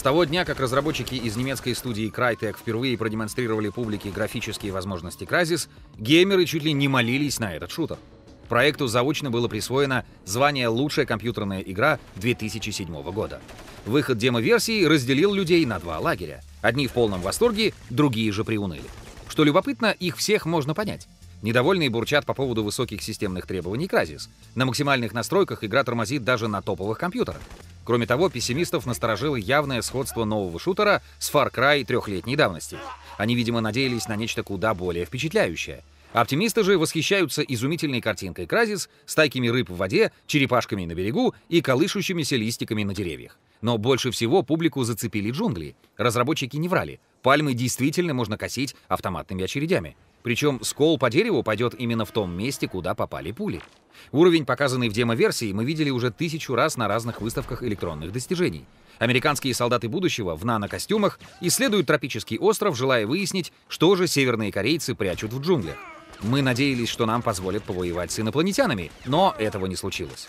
С того дня, как разработчики из немецкой студии Crytek впервые продемонстрировали публике графические возможности Crysis, геймеры чуть ли не молились на этот шутер. Проекту заочно было присвоено звание «Лучшая компьютерная игра 2007 года». Выход демо-версии разделил людей на два лагеря. Одни в полном восторге, другие же приуныли. Что любопытно, их всех можно понять. Недовольные бурчат по поводу высоких системных требований Crysis. На максимальных настройках игра тормозит даже на топовых компьютерах. Кроме того, пессимистов насторожило явное сходство нового шутера с Far Cry трехлетней давности. Они, видимо, надеялись на нечто куда более впечатляющее. Оптимисты же восхищаются изумительной картинкой Кразис, стайками рыб в воде, черепашками на берегу и колышущимися листиками на деревьях. Но больше всего публику зацепили джунгли. Разработчики не врали. Пальмы действительно можно косить автоматными очередями. Причем скол по дереву пойдет именно в том месте, куда попали пули. Уровень, показанный в демо-версии, мы видели уже тысячу раз на разных выставках электронных достижений. Американские солдаты будущего в нано-костюмах исследуют тропический остров, желая выяснить, что же северные корейцы прячут в джунглях. Мы надеялись, что нам позволят повоевать с инопланетянами, но этого не случилось.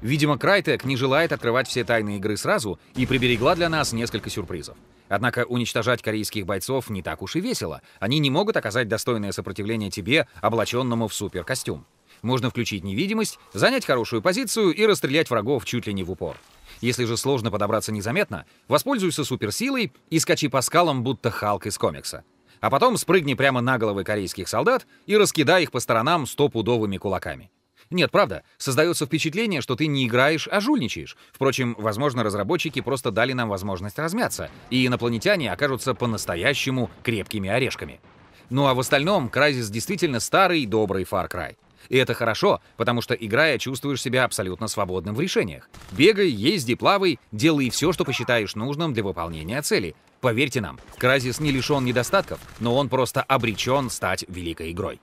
Видимо, Крайтек не желает открывать все тайны игры сразу и приберегла для нас несколько сюрпризов. Однако уничтожать корейских бойцов не так уж и весело. Они не могут оказать достойное сопротивление тебе, облаченному в суперкостюм. Можно включить невидимость, занять хорошую позицию и расстрелять врагов чуть ли не в упор. Если же сложно подобраться незаметно, воспользуйся суперсилой и скачи по скалам, будто Халк из комикса. А потом спрыгни прямо на головы корейских солдат и раскидай их по сторонам стопудовыми кулаками. Нет, правда, создается впечатление, что ты не играешь, а жульничаешь. Впрочем, возможно, разработчики просто дали нам возможность размяться, и инопланетяне окажутся по-настоящему крепкими орешками. Ну а в остальном, Crysis действительно старый добрый Far Cry. И это хорошо, потому что, играя, чувствуешь себя абсолютно свободным в решениях. Бегай, езди, плавай, делай все, что посчитаешь нужным для выполнения цели. Поверьте нам, Crysis не лишен недостатков, но он просто обречен стать великой игрой.